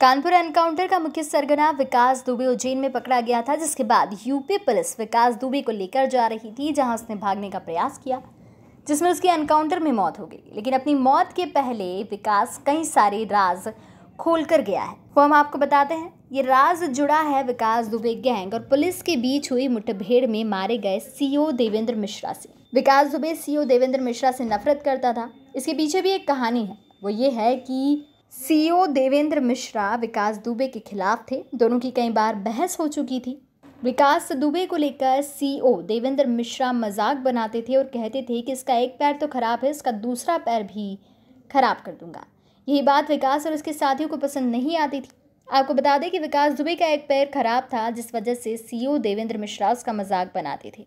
Kanpur encounter का मुख्य सरगना विकास दुबे उज्जैन में पकड़ा गया था जिसके बाद यूपी पुलिस विकास दुबे को लेकर जा रही थी जहां उसने भागने का प्रयास किया जिसमें उसकी एनकाउंटर में मौत हो गई लेकिन अपनी मौत के पहले विकास कई सारे राज खोल कर गया है वो हम आपको बताते हैं ये राज जुड़ा है विकास दुबे गैंग और पुलिस के बीच हुई मुठभेड़ में मारे गए सीओ देवेंद्र मिश्रा से विकास दुबे सीओ देवेंद्र मिश्रा से नफरत करता था इसके पीछे भी एक कहानी है वो ये है कि सीईओ देवेंद्र मिश्रा विकास दुबे के खिलाफ थे दोनों की कई बार बहस हो चुकी थी विकास दुबे को लेकर सीईओ देवेंद्र मिश्रा मजाक बनाते थे और कहते थे कि इसका एक पैर तो खराब है इसका दूसरा पैर भी खराब कर दूंगा यही बात विकास और उसके साथियों को पसंद नहीं आती थी आपको बता दें कि विकास दुबे का एक पैर खराब था जिस वजह से सीईओ देवेंद्र मिश्रा उसका मजाक बनाते थे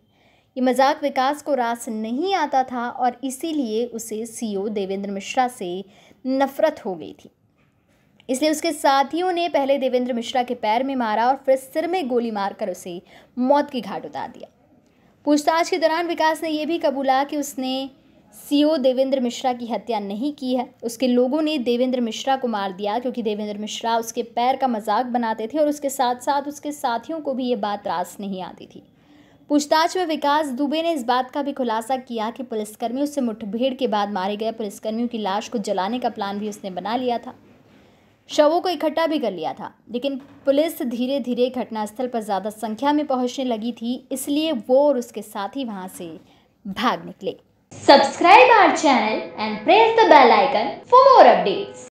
ये मजाक विकास को रास नहीं आता था और इसीलिए उसे सीईओ देवेंद्र मिश्रा से नफरत हो गई थी इसलिए उसके साथियों ने पहले देवेंद्र मिश्रा के पैर में मारा और फिर सिर में गोली मारकर उसे मौत की घाट उतार दिया पूछताछ के दौरान विकास ने यह भी कबूला कि उसने सीओ देवेंद्र मिश्रा की हत्या नहीं की है उसके लोगों ने देवेंद्र मिश्रा को मार दिया क्योंकि देवेंद्र मिश्रा उसके पैर का मजाक बनाते थे और उसके साथ साथ उसके साथियों को भी ये बात रास नहीं आती थी पूछताछ में विकास दुबे ने इस बात का भी खुलासा किया कि पुलिसकर्मियों से मुठभेड़ के बाद मारे गए पुलिसकर्मियों की लाश को जलाने का प्लान भी उसने बना लिया था शवों को इकट्ठा भी कर लिया था लेकिन पुलिस धीरे धीरे घटनास्थल पर ज़्यादा संख्या में पहुंचने लगी थी इसलिए वो और उसके साथी वहां से भाग निकले subscribe our channel and press the bell icon for more updates